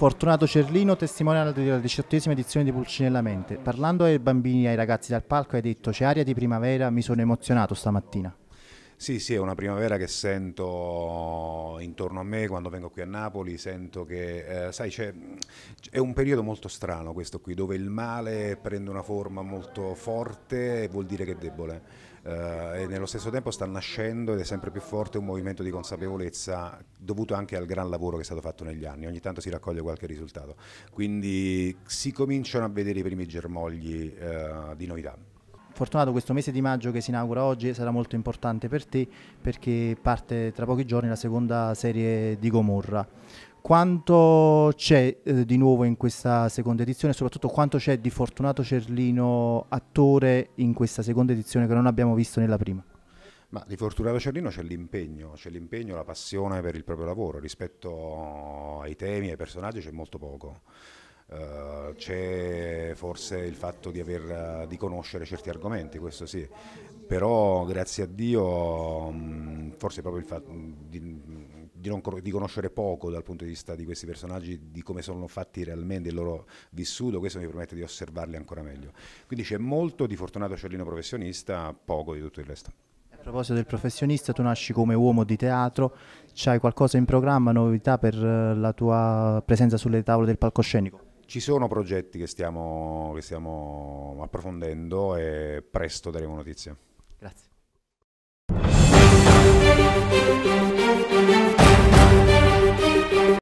Fortunato Cerlino, testimoniale della diciottesima edizione di Pulcinella Mente. Parlando ai bambini e ai ragazzi dal palco hai detto c'è aria di primavera, mi sono emozionato stamattina. Sì, sì, è una primavera che sento intorno a me quando vengo qui a Napoli, sento che, eh, sai, c'è è un periodo molto strano questo qui, dove il male prende una forma molto forte e vuol dire che è debole. Eh, e nello stesso tempo sta nascendo ed è sempre più forte un movimento di consapevolezza dovuto anche al gran lavoro che è stato fatto negli anni. Ogni tanto si raccoglie qualche risultato. Quindi si cominciano a vedere i primi germogli eh, di novità. Fortunato, questo mese di maggio che si inaugura oggi sarà molto importante per te perché parte tra pochi giorni la seconda serie di Gomorra. Quanto c'è eh, di nuovo in questa seconda edizione e soprattutto quanto c'è di Fortunato Cerlino attore in questa seconda edizione che non abbiamo visto nella prima? Ma di Fortunato Cerlino c'è l'impegno, c'è l'impegno, la passione per il proprio lavoro, rispetto ai temi, ai personaggi c'è molto poco. Uh, c'è forse il fatto di, aver, eh, di, conoscere certi argomenti, questo sì, però grazie a Dio mh, mm, forse proprio il fatto mm, di, di, non, di, conoscere poco dal punto di vista di questi personaggi, di come sono fatti realmente, il loro vissuto, questo mi permette di osservarli ancora meglio. Quindi c'è molto di Fortunato Cellino professionista, poco di tutto il resto. A proposito del professionista, tu nasci come uomo di teatro, c'hai qualcosa in programma, novità per eh, la tua presenza sulle tavole del palcoscenico? Ci sono progetti che stiamo, che stiamo approfondendo e presto daremo notizie. Grazie.